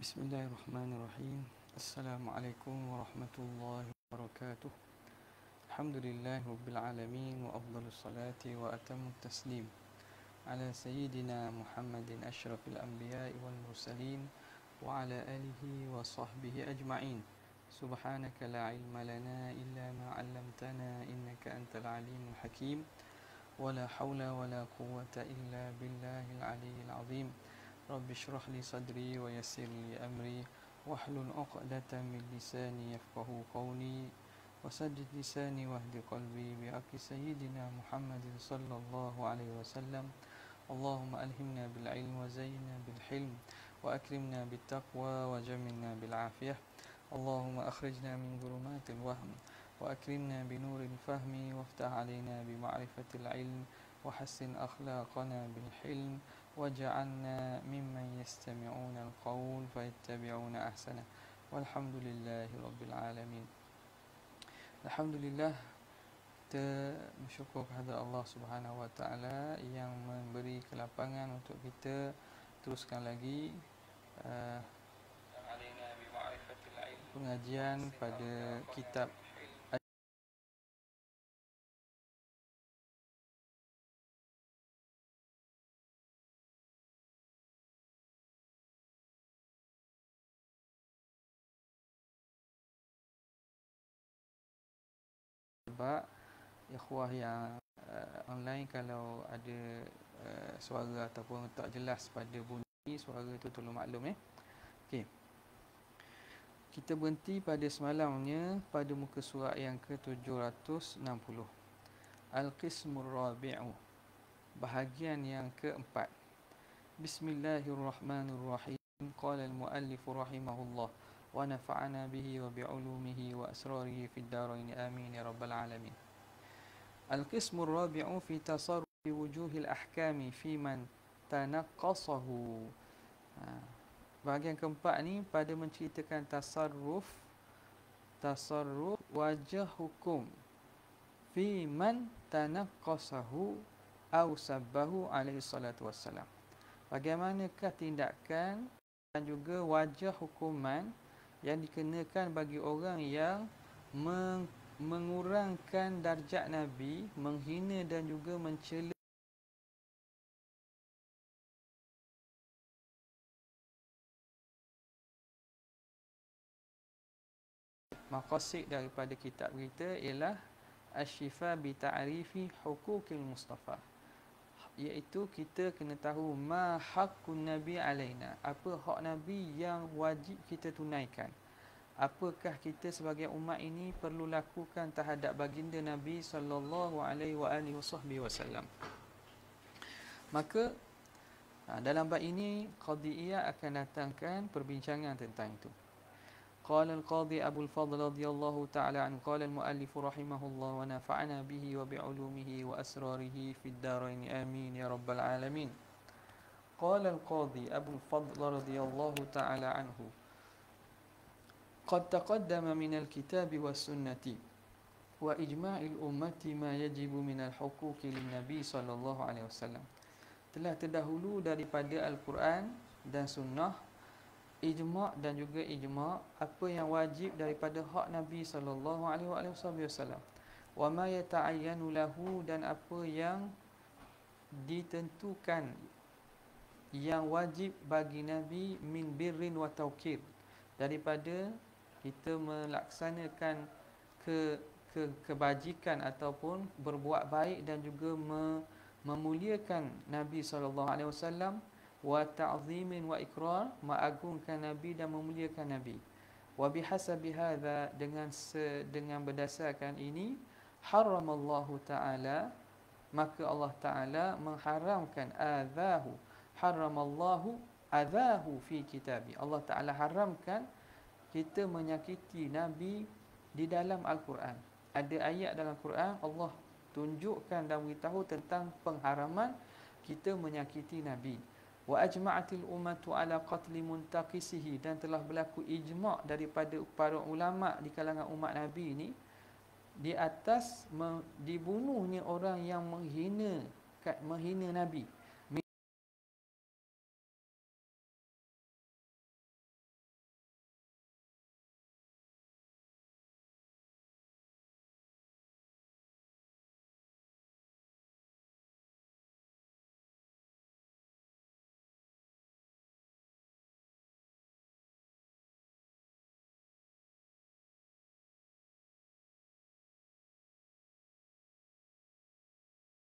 بسم الله الرحمن الرحيم السلام عليكم ورحمة الله وبركاته الحمد لله رب العالمين وأفضل الصلاة وأتم التسليم على سيدنا محمد أشرف الأنبياء والمرسلين وعلى آله وصحبه أجمعين سبحانك لا علم لنا إلا ما علمتنا إنك أنت العليم الحكيم ولا حول ولا قوة إلا بالله العلي العظيم رب اشرح لي صدري ويسر لي أمري واحلل عقدة من لساني يفقه قولي وسدد لساني واهد قلبي بحق سيدنا محمد صلى الله عليه وسلم اللهم ألهمنا بالعلم وزينا بالحلم وأكرمنا بالتقوى وجملنا بالعافية اللهم أخرجنا من ظلمات الوهم وأكرمنا بنور الفهم وافتح علينا بمعرفة العلم وحسن أخلاقنا بالحلم وجعلنا ممن يستمعون القول فيتبعون أحسنه والحمد لله رب العالمين الحمد لله kita bersyukur kepada Allah Subhanahu Wa Taala yang memberi kelapangan untuk kita teruskan lagi uh, pengajian pada kitab sebab ikhwah yang uh, online kalau ada uh, suara ataupun tak jelas pada bunyi suara tu tolong maklum eh. Okey. Kita berhenti pada semalamnya pada muka surat yang ke-760. Al-Qismur Rabi'u. Bahagian yang keempat. Bismillahirrahmanirrahim. Qala al-muallif rahimahullah. ونفعنا به وبعلومه وأسراره في الدارين آمين رب العالمين القسم الرابع في تصرف وجوه الأحكام في من تنقصه Bahagian keempat ni pada menceritakan tasarruf tasarruf wajah hukum fi man tanaqqasahu au sabbahu alaihi salatu wassalam. Bagaimanakah tindakan dan juga wajah hukuman yang dikenakan bagi orang yang meng- mengurangkan darjat nabi menghina dan juga mencela maqasid daripada kitab kita ialah asy bi ta'rifi hukukil mustafa iaitu kita kena tahu ma haqqun nabi alaina apa hak nabi yang wajib kita tunaikan apakah kita sebagai umat ini perlu lakukan terhadap baginda nabi sallallahu alaihi wasallam maka ha, dalam bab ini qadiyah akan datangkan perbincangan tentang itu قال القاضي أبو الفضل رضي الله تعالى عنه قال المؤلف رحمه الله ونفعنا به وبعلومه وأسراره في الدارين آمين يا رب العالمين قال القاضي أبو الفضل رضي الله تعالى عنه قد تقدم من الكتاب والسنة وإجماع الأمة ما يجب من الحقوق للنبي صلى الله عليه وسلم telah terdahulu daripada Al-Quran dan Sunnah ijma' dan juga ijma' apa yang wajib daripada hak Nabi saw. alaihi wasallam. Wa ma yata'ayyanu lahu dan apa yang ditentukan yang wajib bagi Nabi min birrin wa tawqir daripada kita melaksanakan ke, ke kebajikan ataupun berbuat baik dan juga me, memuliakan Nabi saw wa ta'zimin wa ikrar ma'agungkan nabi dan memuliakan nabi wa bihasabi hadha dengan se, dengan berdasarkan ini haramallahu ta'ala maka Allah ta'ala mengharamkan adzahu haramallahu adzahu fi kitabi Allah ta'ala haramkan kita menyakiti nabi di dalam al-Quran ada ayat dalam Quran Allah tunjukkan dan beritahu tentang pengharaman kita menyakiti nabi wa ajma'atil ummatu ala qatli muntaqisihi dan telah berlaku ijma' daripada para ulama di kalangan umat Nabi ini di atas dibunuhnya orang yang menghina menghina Nabi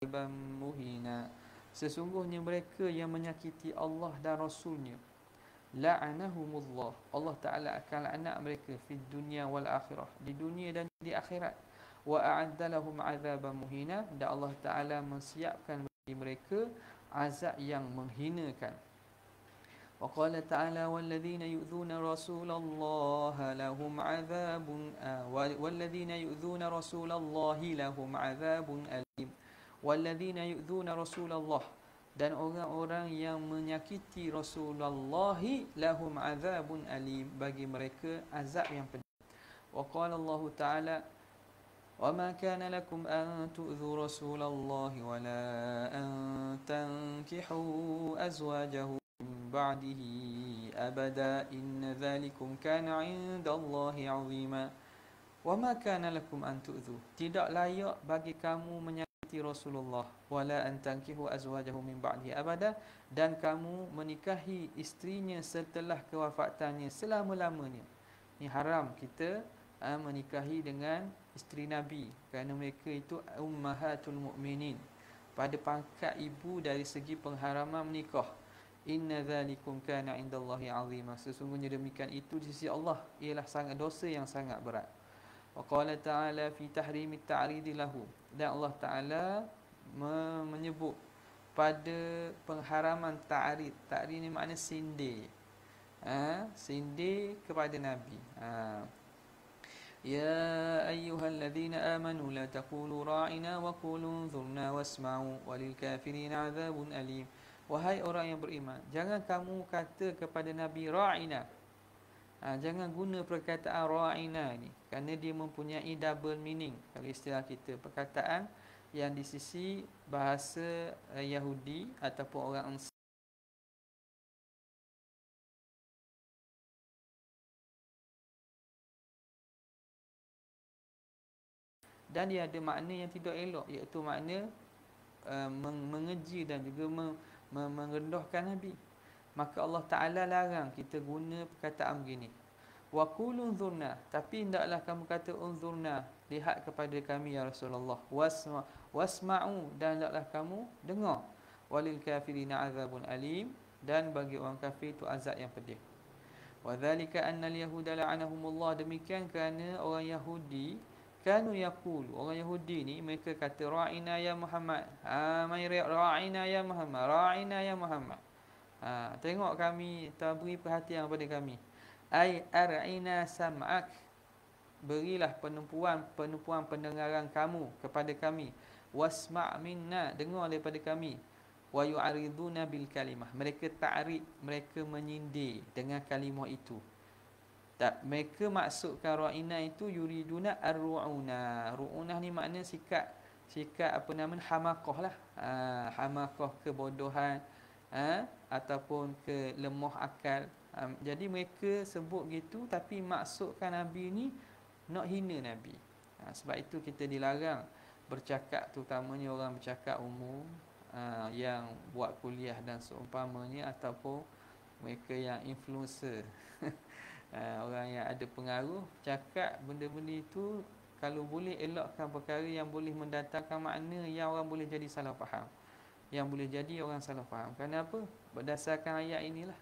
qalban muhina sesungguhnya mereka yang menyakiti Allah dan rasulnya la'anahumullah Allah taala akan laknat mereka di dunia wal akhirah di dunia dan di akhirat wa a'adda lahum muhina dan Allah taala menyiapkan bagi mereka azab yang menghinakan wa qala ta'ala walladhina yu'dhuna rasulallah lahum azabun wa walladhina yu'dhuna rasulallah lahum azabun alim walladzina yu'dhuna rasulallah dan orang-orang yang menyakiti rasulullah lahum azabun alim bagi mereka azab yang pedih wa qala Allah taala وما كان لكم أن تؤذوا رسول الله ولا أن تنكحوا أزواجه من بعده أبدا إن ذلكم كان عند الله عظيما وما كان لكم أن تؤذوا tidak layak bagi kamu menyakiti binti Rasulullah wala antankihu azwajahu min ba'dihi abada dan kamu menikahi isterinya setelah kewafatannya selama-lamanya. Ini haram kita uh, menikahi dengan isteri nabi kerana mereka itu ummahatul mukminin pada pangkat ibu dari segi pengharaman menikah. Inna zalikum kana indallahi azima. Sesungguhnya demikian itu di sisi Allah ialah sangat dosa yang sangat berat. Wa qala ta'ala fi tahrimi ta'ridi lahu dan Allah Taala menyebut pada pengharaman ta'rid. Ta'rid ni makna sindir. Ha, sindir kepada Nabi. Ha. Ya ayyuhalladzina amanu la taqulu ra'ina wa qulu dhurna wasma'u walil kafirin 'adzabun alim. Wahai orang yang beriman, jangan kamu kata kepada Nabi ra'ina. Ha, jangan guna perkataan ra'ina ni kerana dia mempunyai double meaning kalau istilah kita perkataan yang di sisi bahasa eh, Yahudi ataupun orang Ansar dan dia ada makna yang tidak elok iaitu makna eh, mengeji dan juga me, merendahkan nabi maka Allah Taala larang kita guna perkataan begini wa kulunzurna tapi hendaklah kamu kata unzurna lihat kepada kami ya Rasulullah wasma wasma'u dan hendaklah kamu dengar walil kafirina azabun alim dan bagi orang kafir itu azab yang pedih wa anna al yahuda la'anahumullah demikian kerana orang yahudi kanu yaqul orang yahudi ni mereka kata ra'ina ya muhammad ha mai ra'ina ya muhammad ra'ina ya muhammad ha tengok kami tak beri perhatian kepada kami ay ar'ina sam'ak berilah penumpuan penumpuan pendengaran kamu kepada kami wasma' minna dengar daripada kami wa yu'ariduna bil kalimah mereka ta'rid mereka menyindir dengan kalimah itu tak mereka maksudkan ru'ina itu yuriduna ar-ru'una ru'unah ni makna sikap sikap apa namanya hamakoh lah ha, hamakah kebodohan ha, ataupun kelemah akal um, jadi mereka sebut gitu tapi maksudkan nabi ni nak hina nabi ha, sebab itu kita dilarang bercakap terutamanya orang bercakap umum uh, yang buat kuliah dan seumpamanya ataupun mereka yang influencer uh, orang yang ada pengaruh cakap benda-benda itu kalau boleh elakkan perkara yang boleh mendatangkan makna yang orang boleh jadi salah faham yang boleh jadi orang salah faham kerana apa berdasarkan ayat inilah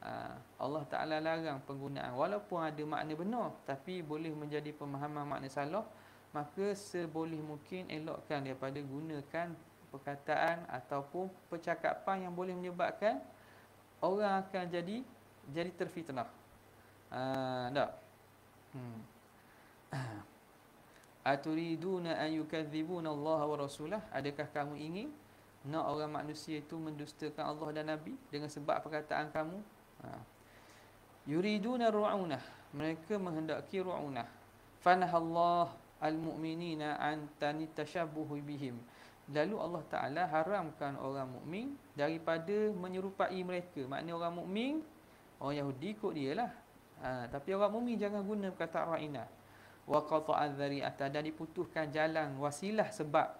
Ah, Allah Ta'ala larang penggunaan Walaupun ada makna benar Tapi boleh menjadi pemahaman makna salah Maka seboleh mungkin elokkan daripada gunakan perkataan Ataupun percakapan yang boleh menyebabkan Orang akan jadi jadi terfitnah Uh, tak hmm. Aturiduna an yukadzibuna Allah wa rasulah Adakah kamu ingin Nak orang manusia itu mendustakan Allah dan Nabi Dengan sebab perkataan kamu Ha. Yuriduna ru'unah. Mereka menghendaki ru'unah. Fanahallah al-mu'minina an tanitashabuhu bihim. Lalu Allah Ta'ala haramkan orang mukmin daripada menyerupai mereka. Maknanya orang mukmin orang Yahudi ikut dia lah. Ha, tapi orang mukmin jangan guna kata ra'inah. Wa qata'adhari'ata. Dan diputuskan jalan wasilah sebab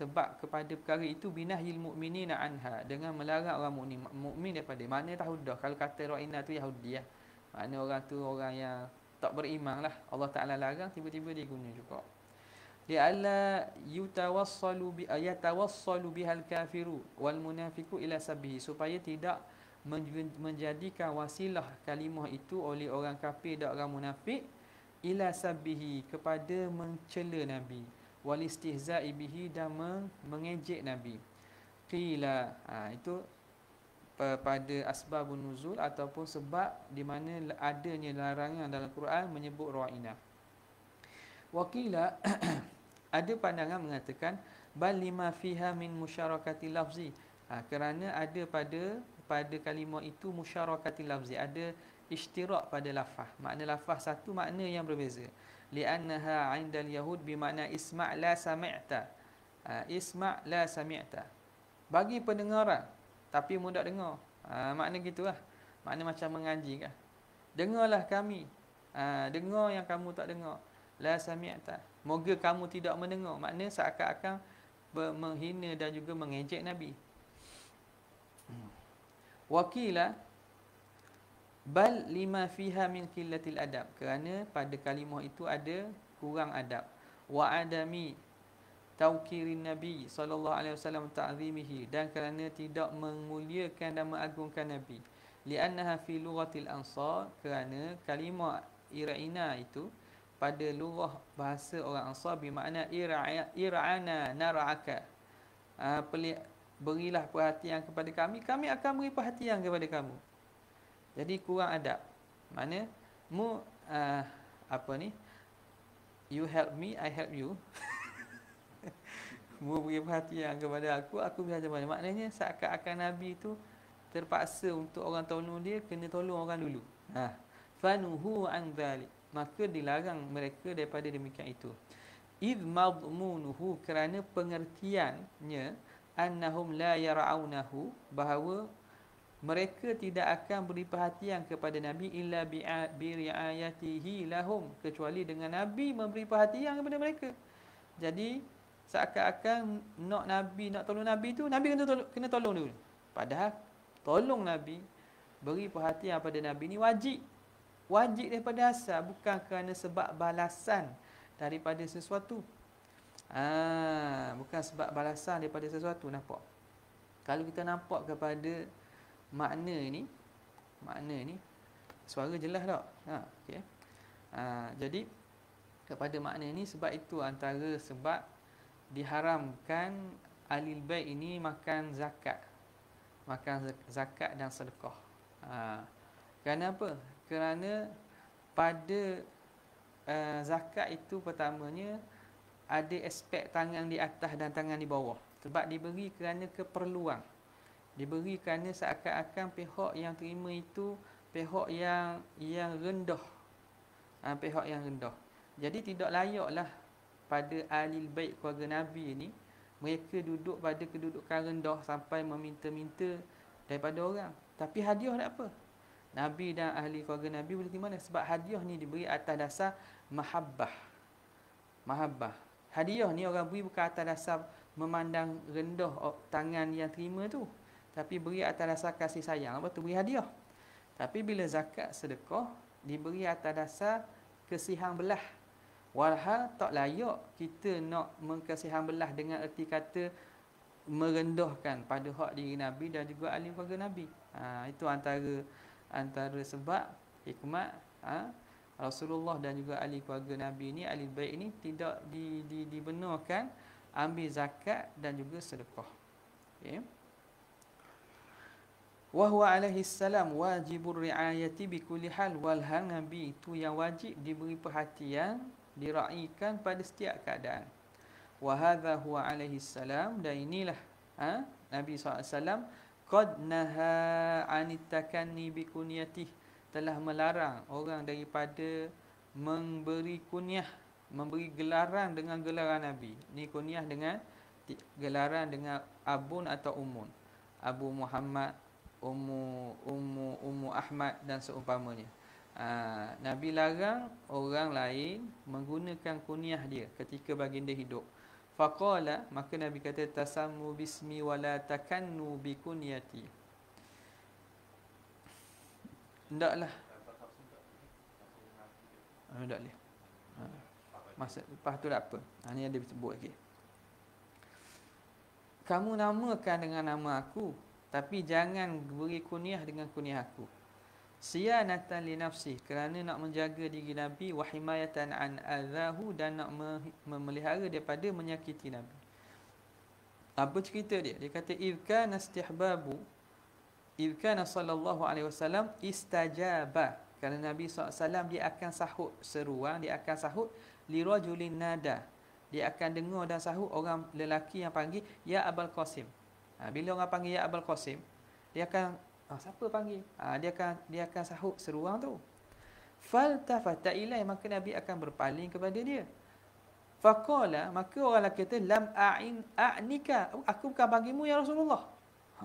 sebab kepada perkara itu binah binahil mu'minina anha dengan melarang orang mukmin mukmin daripada mana tahu dah kalau kata ra'ina tu yahudi ya mana orang tu orang yang tak beriman lah Allah Taala larang tiba-tiba dia guna juga li alla yutawassalu bi eh, yatawassalu bihal kafiru wal munafiqu ila sabihi supaya tidak menjadikan wasilah kalimah itu oleh orang kafir dan orang munafik ila sabihi kepada mencela nabi wal istihza'i bihi dan mengejek Nabi. Qila, ha, itu pada asbabun nuzul ataupun sebab di mana adanya larangan dalam Quran menyebut ra'inah. Wakila ada pandangan mengatakan bal lima fiha min musyarakati lafzi. Ha, kerana ada pada pada kalimah itu musyarakati lafzi ada isytirak pada lafaz. Makna lafaz satu makna yang berbeza li'annaha 'inda al-yahud bima'na isma' la sami'ta. Uh, isma' la sami'ta. Bagi pendengaran tapi mu tak dengar. Ha, gitu makna gitulah. Makna macam mengaji kah. Dengarlah kami. Ha, dengar yang kamu tak dengar. La sami'ta. Moga kamu tidak mendengar. Makna seakan-akan menghina dan juga mengejek Nabi. Hmm. Wakilah bal lima fiha min qillatil adab kerana pada kalimah itu ada kurang adab wa adami taukirin nabi sallallahu alaihi wasallam ta'zimihi dan kerana tidak memuliakan dan mengagungkan nabi li'annaha fi lughatil ansar kerana kalimah ira'ina itu pada lughah bahasa orang ansar bermakna ira'ana nar'aka uh, ah, beri, berilah perhatian kepada kami kami akan beri perhatian kepada kamu jadi kurang adab. Mana mu uh, apa ni? You help me, I help you. mu beri perhatian kepada aku, aku biar macam mana. Maknanya seakan-akan Nabi tu terpaksa untuk orang tolong dia kena tolong orang dulu. Ha. Fanuhu an dhalik. Maka dilarang mereka daripada demikian itu. Idh madmunuhu kerana pengertiannya annahum la yara'unahu bahawa mereka tidak akan beri perhatian kepada Nabi illa bi riayatihi lahum kecuali dengan Nabi memberi perhatian kepada mereka. Jadi seakan-akan nak Nabi nak tolong Nabi tu Nabi kena tolong, kena tolong dulu. Padahal tolong Nabi beri perhatian kepada Nabi ni wajib. Wajib daripada asal bukan kerana sebab balasan daripada sesuatu. Ah, ha, bukan sebab balasan daripada sesuatu nampak. Kalau kita nampak kepada makna ini makna ini suara jelas tak ha okey ha, jadi kepada makna ini sebab itu antara sebab diharamkan alil bait ini makan zakat makan zakat dan sedekah ha kenapa kerana pada uh, zakat itu pertamanya ada aspek tangan di atas dan tangan di bawah sebab diberi kerana keperluan diberi kerana seakan-akan pihak yang terima itu pihak yang yang rendah ha, pihak yang rendah jadi tidak layaklah pada ahli baik keluarga nabi ini mereka duduk pada kedudukan rendah sampai meminta-minta daripada orang tapi hadiah tak apa nabi dan ahli keluarga nabi boleh mana sebab hadiah ni diberi atas dasar mahabbah mahabbah hadiah ni orang beri bukan atas dasar memandang rendah tangan yang terima tu tapi beri atas dasar kasih sayang apa tu beri hadiah tapi bila zakat sedekah diberi atas dasar kesihang belah walhal tak layak kita nak mengkesihang belah dengan erti kata merendahkan pada hak diri nabi dan juga alim keluarga nabi ha, itu antara antara sebab hikmat ha, Rasulullah dan juga ahli keluarga Nabi ini ahli baik ini tidak di, di, dibenarkan ambil zakat dan juga sedekah. Okay wa huwa alaihi salam wajibur riayati bi kulli hal wal hal nabi itu yang wajib diberi perhatian diraikan pada setiap keadaan wa hadha huwa alaihi salam dan inilah ha? nabi SAW qad naha anit takanni bi kunyatihi telah melarang orang daripada memberi kunyah memberi gelaran dengan gelaran nabi ni kunyah dengan gelaran dengan abun atau umun abu muhammad Ummu Ummu Ummu Ahmad dan seumpamanya. Ha, Nabi larang orang lain menggunakan kunyah dia ketika baginda hidup. Faqala maka Nabi kata tasammu bismi wala takannu bi kunyati. Ndaklah. Ah, tak boleh. Ah, masa lepas tu tak apa. Ha, ni ada sebut lagi. Kamu namakan dengan nama aku tapi jangan beri kuniah dengan kuniah aku. Siyanatan li nafsi kerana nak menjaga diri Nabi wa himayatan an adzahu dan nak memelihara daripada menyakiti Nabi. Apa cerita dia? Dia kata ilka nastihbabu ilka sallallahu alaihi wasallam istajaba. Kerana Nabi SAW dia akan sahut seruan, dia akan sahut li rajulin nada. Dia akan dengar dan sahut orang lelaki yang panggil ya Abul Qasim. Ha, bila orang panggil ya Abul Qasim, dia akan ha, siapa panggil? Ha, dia akan dia akan sahut seruang tu. Faltafata ilai maka Nabi akan berpaling kepada dia. Faqala maka orang lelaki kata lam a'in a'nika oh, aku bukan panggilmu ya Rasulullah. Ha.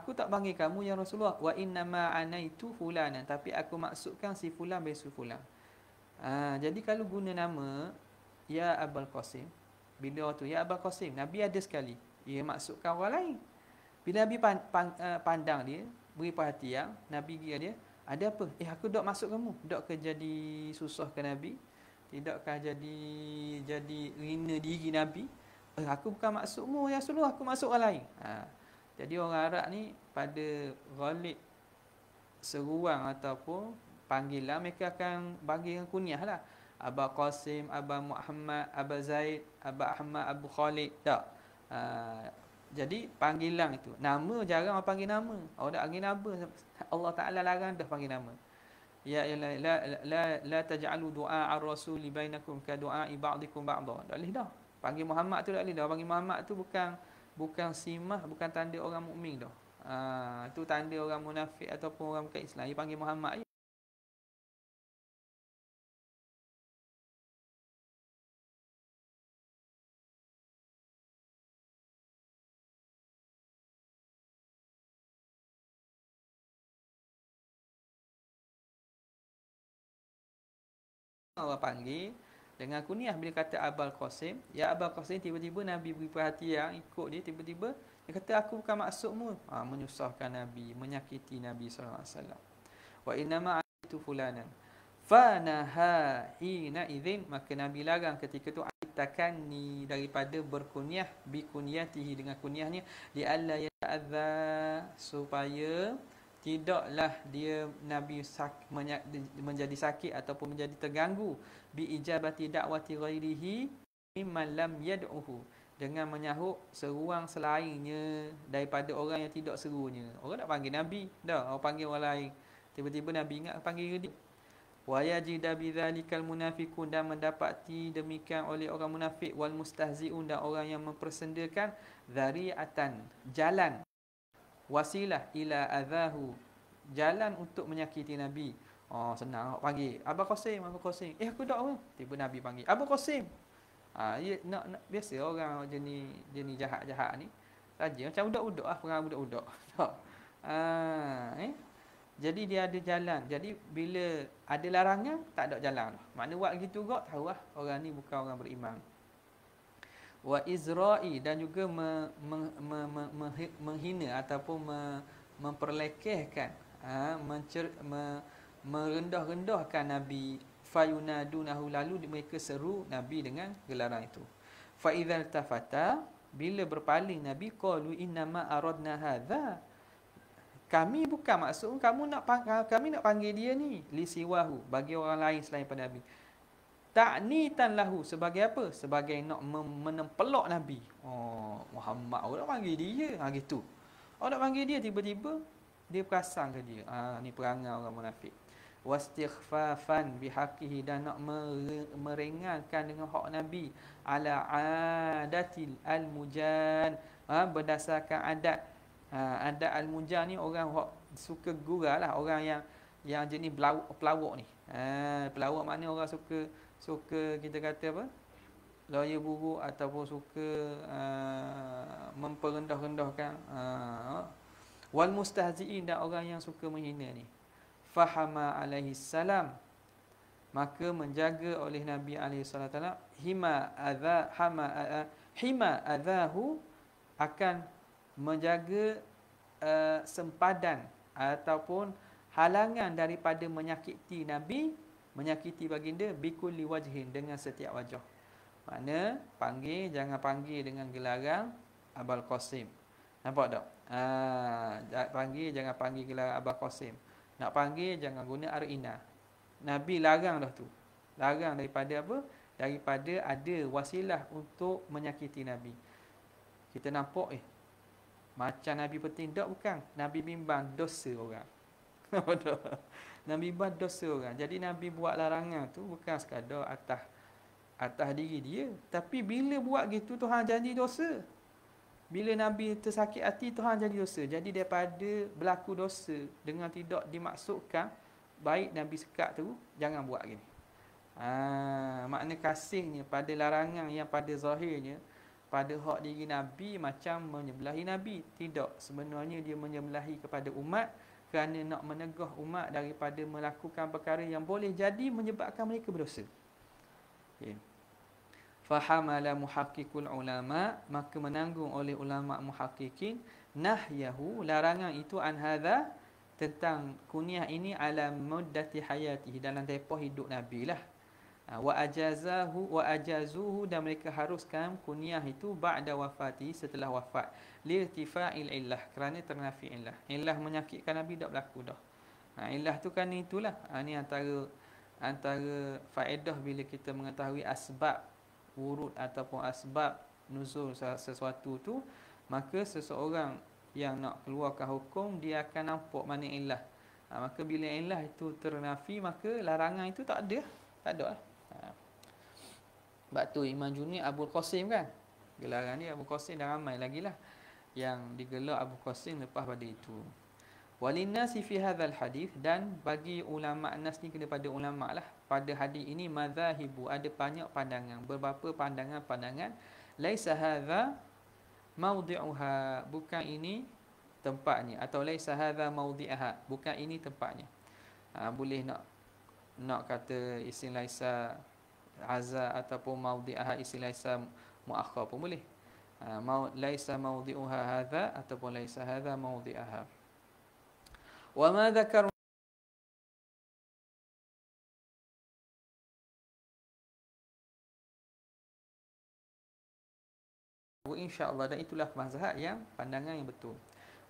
Aku tak panggil kamu ya Rasulullah wa inna ma anaitu fulana. tapi aku maksudkan si fulan bin si fulan. Ha, jadi kalau guna nama ya Abul Qasim bila waktu ya Abul Qasim Nabi ada sekali ia maksudkan orang lain bila Nabi eh, pandang dia beri perhatian Nabi gira dia ada apa eh aku dok masuk kamu dok ke jadi susah ke Nabi tidakkah eh, jadi jadi rina diri Nabi eh, aku bukan maksudmu ya Rasulullah aku masuk orang lain ha. jadi orang Arab ni pada ghalib seruan ataupun panggilan mereka akan bagi dengan kunyah lah Abah Qasim, Abah Muhammad, Abah Zaid, Abah Ahmad, Abu Khalid Tak, Ah, jadi panggilan itu nama jarang orang panggil nama orang nak panggil nama Allah Taala larang dah panggil nama ya ya la la la, la taj'alu du'a ar-rasuli bainakum ka du'a ba'dikum ba'd dah leh dah panggil Muhammad tu dah leh dah panggil Muhammad tu bukan bukan simah bukan tanda orang mukmin dah ah tu tanda orang munafik ataupun orang bukan Islam dia panggil Muhammad je Allah panggil dengan kunyah bila kata Abul Qasim, ya Abul Qasim tiba-tiba Nabi beri perhatian ikut dia tiba-tiba dia kata aku bukan maksudmu. Ha, menyusahkan Nabi, menyakiti Nabi sallallahu alaihi wasallam. Wa inna ma aitu fulanan. Fa naha hina idzin maka Nabi larang ketika tu aitakan ni daripada berkunyah bi kunyatihi dengan kunyahnya di alla ya supaya tidaklah dia Nabi sak, menjadi sakit ataupun menjadi terganggu bi ijabati da'wati ghairihi mimman lam yad'uhu dengan menyahut seruang selainnya daripada orang yang tidak serunya. Orang tak panggil Nabi. Dah, orang panggil orang lain. Tiba-tiba Nabi ingat panggil dia. Wa yajida bidzalikal munafiqun dan mendapati demikian oleh orang munafik wal mustahziun dan orang yang mempersendakan dari atan jalan wasilah ila adahu jalan untuk menyakiti nabi oh senang awak panggil abu qasim abu qasim eh aku dak orang tiba nabi panggil abu qasim ah ha, ya, nak, nak biasa orang jenis jenis jahat-jahat ni saja macam budak-budak ah perang budak-budak tak ha, eh jadi dia ada jalan. Jadi bila ada larangan, tak ada jalan. Mana buat gitu juga, tahu lah orang ni bukan orang beriman wa izra'i dan juga me, me, me, me, me, menghina ataupun me, memperlekehkan ha, mencer, me, merendah-rendahkan nabi fayunadunahu lalu mereka seru nabi dengan gelaran itu fa idzal tafata bila berpaling nabi qalu inna ma aradna hadza kami bukan maksud kamu nak kami nak panggil dia ni li siwahu bagi orang lain selain pada nabi ta'nitan lahu sebagai apa? Sebagai nak menempelok Nabi. Oh, Muhammad orang panggil dia. Ha gitu. Orang panggil dia tiba-tiba dia perasan ke dia. Ha ni perangai orang munafik. Wastighfafan bihaqihi dan nak merengankan dengan hak Nabi ala adatil almujan. Ha, berdasarkan adat ha, adat mujan ni orang hak suka gurah lah orang yang yang jenis pelawak, pelawak ni. Ha, pelawak maknanya orang suka suka kita kata apa loya buruk ataupun suka uh, memperendah-rendahkan uh, wal mustahzi'in dan orang yang suka menghina ni fahama alaihi salam maka menjaga oleh nabi alaihi salatu hima adha hama uh, hima adahu akan menjaga uh, sempadan ataupun halangan daripada menyakiti nabi menyakiti baginda bikulli wajhin dengan setiap wajah. Mana panggil jangan panggil dengan gelaran Abul Qasim. Nampak tak? Ah ha, panggil jangan panggil gelaran Abul Qasim. Nak panggil jangan guna arina. Nabi larang dah tu. Larang daripada apa? Daripada ada wasilah untuk menyakiti Nabi. Kita nampak eh macam Nabi penting tak bukan? Nabi bimbang dosa orang. Nampak tak? Nabi buat dosa orang. Jadi Nabi buat larangan tu bukan sekadar atas atas diri dia. Tapi bila buat gitu Tuhan jadi dosa. Bila Nabi tersakit hati Tuhan jadi dosa. Jadi daripada berlaku dosa dengan tidak dimaksudkan baik Nabi sekat tu jangan buat gini. Ha, makna kasihnya pada larangan yang pada zahirnya pada hak diri Nabi macam menyebelahi Nabi. Tidak. Sebenarnya dia menyebelahi kepada umat kerana nak menegah umat daripada melakukan perkara yang boleh jadi menyebabkan mereka berdosa. Okay. Fahamala muhaqqiqul ulama maka menanggung oleh ulama muhaqqiqin nahyahu larangan itu an hadza tentang kunyah ini alam muddati hayatihi dalam tempoh hidup Nabi lah. Ah, wa ajazahu wa ajazuhu dan mereka haruskan kunyah itu ba'da wafati setelah wafat li irtifa'il illah kerana ternafi illah illah menyakitkan nabi dak berlaku dah ha, illah tu kan itulah ha, ni antara antara faedah bila kita mengetahui asbab wurud ataupun asbab nuzul sesuatu tu maka seseorang yang nak keluarkan hukum dia akan nampak mana illah ha, maka bila illah itu ternafi maka larangan itu tak ada tak ada lah. Sebab tu Imam Juni Abu Qasim kan Gelaran dia Abu Qasim dah ramai lagi lah Yang digelar Abu Qasim lepas pada itu Walina sifi hadhal hadith Dan bagi ulama nas ni kena pada ulama lah Pada hadith ini mazahibu Ada banyak pandangan Berapa pandangan-pandangan Laisa hadha maudi'uha Bukan ini tempatnya Atau laisa hadha maudi'aha Bukan ini tempatnya ha, Boleh nak nak kata isin laisa aza ataupun maudi'aha isi laisa mu'akhar pun boleh. Ha, mau, laisa maudi'uha hadha ataupun laisa hadha maudi'aha. Wa ma dhakar insya-Allah dan itulah mazhab yang pandangan yang betul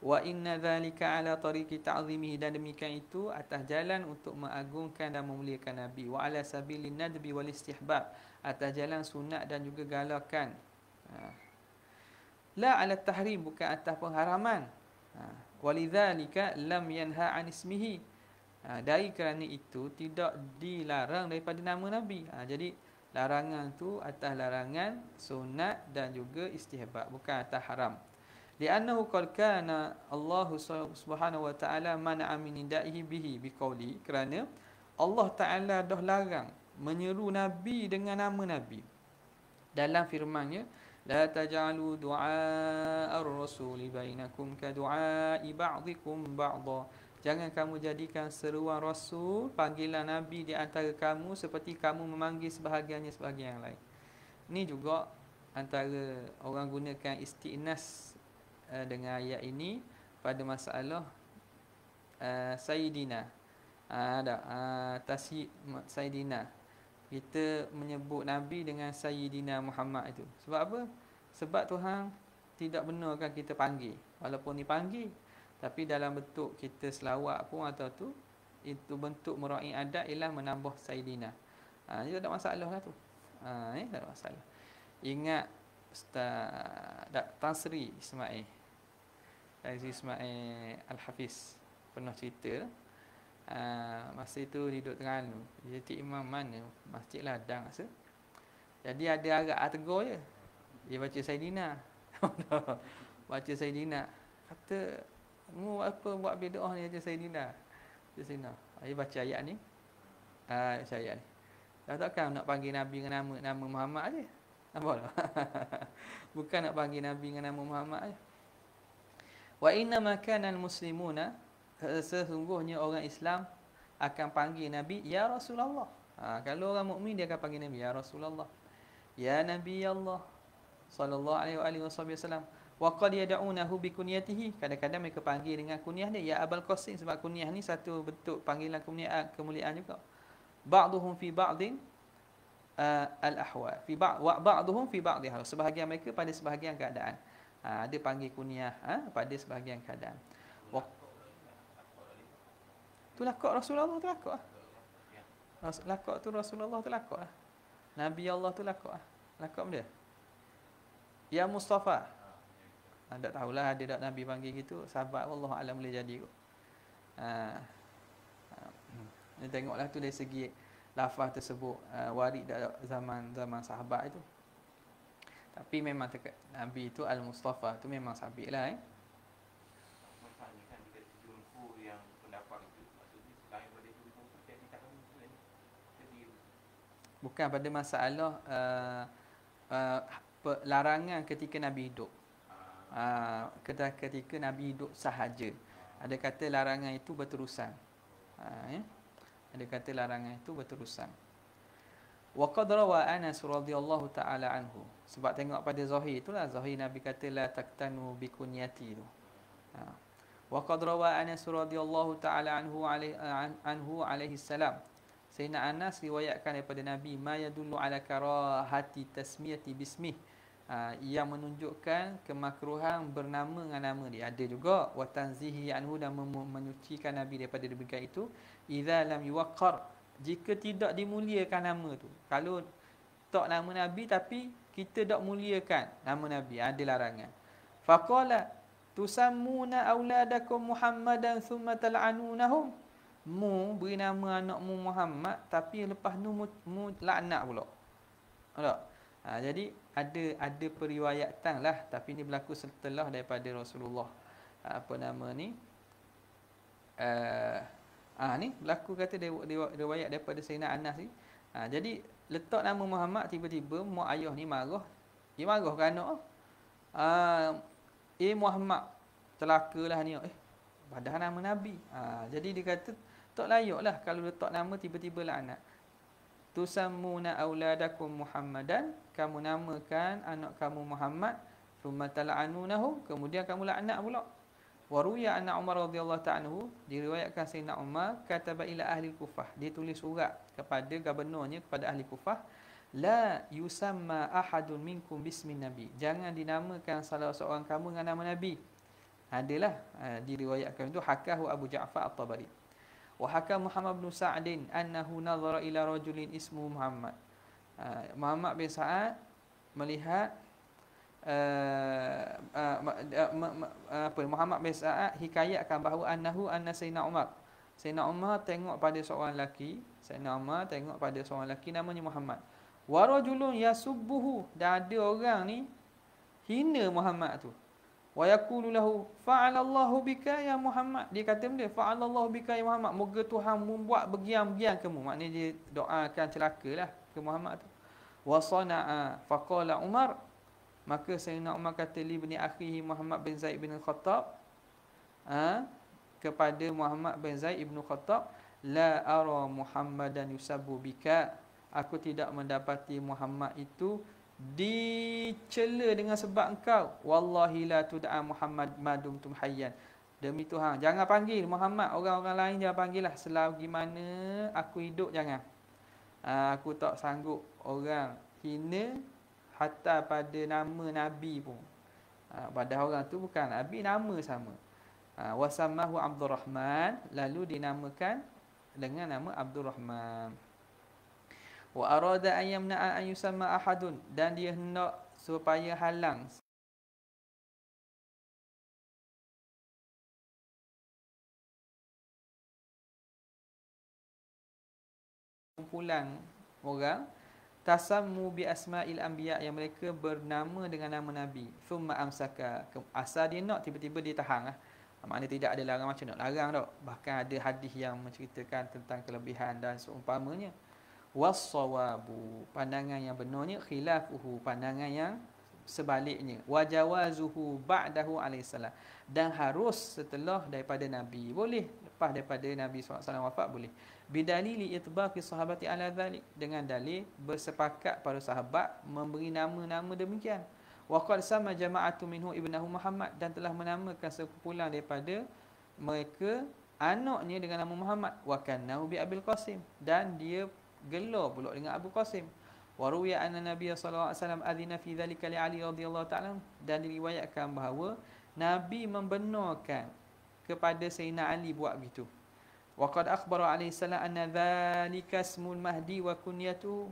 wa inna zalika ala tariqi ta'zimih dan demikian itu atas jalan untuk mengagungkan dan memuliakan nabi wa ala sabili nadbi wal istihbab atas jalan sunat dan juga galakan ha. la ala tahrim bukan atas pengharaman ha. walidzalika lam yanha an ismihi ha. dari kerana itu tidak dilarang daripada nama nabi jadi larangan tu atas larangan sunat dan juga istihbab bukan atas haram Lainnya kerana Allah subhanahu wa taala منع من دائه به بقوله كرانا Allah Ta'ala dah larang menyeru Nabi dengan nama Nabi. Dalam firmannya, La taja'alu du'a ar-rasul bainakum ka du'a Jangan kamu jadikan seruan Rasul, panggilan Nabi di antara kamu seperti kamu memanggil sebahagiannya sebahagian yang lain. Ini juga antara orang gunakan istinas Eh, dengan ayat ini pada masalah uh, eh, Sayyidina. Ah, ada uh, uh, ah, tasyid Sayyidina. Kita menyebut Nabi dengan Sayyidina Muhammad itu. Sebab apa? Sebab Tuhan tidak benarkan kita panggil. Walaupun dipanggil, tapi dalam bentuk kita selawat pun atau tu, itu bentuk merai adat ialah menambah Sayyidina. Ha, ah, itu tak masalah lah tu. Ha, eh, tak masalah. Ingat Ustaz tak, Tansri Ismail Aziz Ismail Al-Hafiz Pernah cerita uh, Masa itu hidup tengah Dia cik imam mana Masjid ladang rasa Jadi ada agak atgo je Dia baca Sayyidina Baca Sayyidina Kata Mu apa buat bedoh ni Baca Sayyidina Baca Sayyidina Dia baca ayat ni uh, Baca ayat ni Dah takkan nak panggil Nabi dengan nama, nama Muhammad je Nampak tak? Bukan nak panggil Nabi dengan nama Muhammad. Eh. Wa inna makanan muslimuna eh, sesungguhnya orang Islam akan panggil Nabi ya Rasulullah. Ha, kalau orang mukmin dia akan panggil Nabi ya Rasulullah. Ya Nabi Allah sallallahu alaihi wa alihi wasallam. Wa qad yad'unahu bi kunyatihi. Kadang-kadang mereka panggil dengan kunyah dia ya Abul Qasim sebab kunyah ni satu bentuk panggilan kemuliaan, kemuliaan juga. Ba'duhum fi ba'din uh, al-ahwa fi ba'd wa ba'dhum fi ba'd sebahagian mereka pada sebahagian keadaan ha, ada panggil kunyah ha, pada sebahagian keadaan wa tu lakak Rasulullah tu lakak lakak tu Rasulullah tu lakak Nabi Allah tu lakak lakak dia ya Mustafa anda ha, tahulah ada tak Nabi panggil gitu sahabat Allah alam boleh jadi kot ha, ha. Tengoklah tu dari segi lafaz tersebut uh, dalam zaman-zaman sahabat itu. Tapi memang teka, Nabi itu Al-Mustafa tu memang sahabat lah eh. Bukan pada masalah uh, uh, larangan ketika Nabi hidup. Uh, ah. ah, ketika, ketika Nabi hidup sahaja. Ada kata larangan itu berterusan. Uh, eh? dia kata larangan itu berterusan wa qad rawa anas radhiyallahu taala anhu sebab tengok pada zahir itulah zahir nabi kata la taktanu bi kunyati tu ha. wa qad rawa anas radhiyallahu taala anhu alaihi anhu alaihi salam Sayyidina Anas riwayatkan daripada Nabi Ma yadullu ala karahati tasmiyati bismih Ha, yang menunjukkan kemakruhan bernama dengan nama dia ada juga wa tanzihi anhu dan menyucikan nabi daripada demikian itu idza lam yuwaqqar jika tidak dimuliakan nama tu kalau tak nama nabi tapi kita tak muliakan nama nabi ada larangan faqala tusammuna auladakum muhammadan thumma tal'anunahum mu beri nama anakmu Muhammad tapi lepas tu mu, mu laknat pula. Ha, jadi ada ada periwayatan lah tapi ini berlaku setelah daripada Rasulullah apa nama ni uh, ah ni berlaku kata riwayat daripada Sayyidina Anas ni ah, jadi letak nama Muhammad tiba-tiba mak ayah ni marah dia marah kan anak ah eh Muhammad celakalah ni eh padahal nama nabi ah, jadi dia kata tak layak lah kalau letak nama tiba-tiba lah anak tusammuna auladakum muhammadan kamu namakan anak kamu Muhammad thumma tal'anunahu kemudian kamu laknat pula waruya anna umar radhiyallahu ta'anhu diriwayatkan sayyidina umar kataba ila ahli kufah dia tulis surat kepada gubernurnya kepada ahli kufah la yusamma ahadun minkum bismi nabi jangan dinamakan salah seorang kamu dengan nama nabi adalah eh, diriwayatkan itu hakahu abu ja'far at-tabari Wahaka Muhammad bin Sa'din annahu nazara ila rajulin ismu Muhammad. Uh, Muhammad bin Sa'ad melihat ah, ah, apa uh, uh, Muhammad bin Sa'ad hikayatkan bahawa annahu anna Sayyidina Umar. Sayyidina Umar tengok pada seorang lelaki, Sayyidina Umar tengok pada seorang lelaki namanya Muhammad. Wa rajulun yasubbuhu. Dah ada orang ni hina Muhammad tu. Wa yakulu lahu fa'alallahu bika ya Muhammad. Dia kata benda fa'alallahu bika ya Muhammad. Moga Tuhan membuat begiang-begiang kamu. Maknanya dia doakan celaka lah ke Muhammad tu. Wa sana'a faqala Umar. Maka Sayyidina Umar kata li bin akhihi Muhammad bin Zaid bin Al-Khattab. Ha? Kepada Muhammad bin Zaid bin Al-Khattab. La ara Muhammadan yusabu bika. Aku tidak mendapati Muhammad itu dicela dengan sebab engkau wallahi la tud'a muhammad madum tum hayyan demi tuhan jangan panggil muhammad orang-orang lain jangan panggil lah Selau gimana aku hidup jangan ah, aku tak sanggup orang hina hatta pada nama nabi pun ah, padahal orang tu bukan nabi nama sama ah, wasamahu abdurrahman lalu dinamakan dengan nama abdurrahman wa arada an yamna'a an yusamma ahadun dan dia hendak supaya halang kumpulan orang tasammu bi asma'il anbiya yang mereka bernama dengan nama nabi thumma amsaka asal dia nak tiba-tiba dia tahan lah. maknanya tidak ada larang macam nak larang tak bahkan ada hadis yang menceritakan tentang kelebihan dan seumpamanya wassawabu pandangan yang benarnya khilafuhu pandangan yang sebaliknya wajawazuhu ba'dahu alaihi salam dan harus setelah daripada nabi boleh lepas daripada nabi SAW wafat boleh bidalili itbaqi sahabati ala zalik dengan dalil bersepakat para sahabat memberi nama-nama demikian wa sama jama'atu minhu ibnahu muhammad dan telah menamakan sekumpulan daripada mereka anaknya dengan nama muhammad wa kana bi abil qasim dan dia gelar pula dengan Abu Qasim. Wa ruwiya anna Nabi sallallahu alaihi wasallam adzina fi dhalika li Ali radhiyallahu ta'ala dan diriwayatkan bahawa Nabi membenarkan kepada Sayyidina Ali buat begitu. Wa qad akhbara alaihi salam anna dhalika ismul mahdi wa kunyatu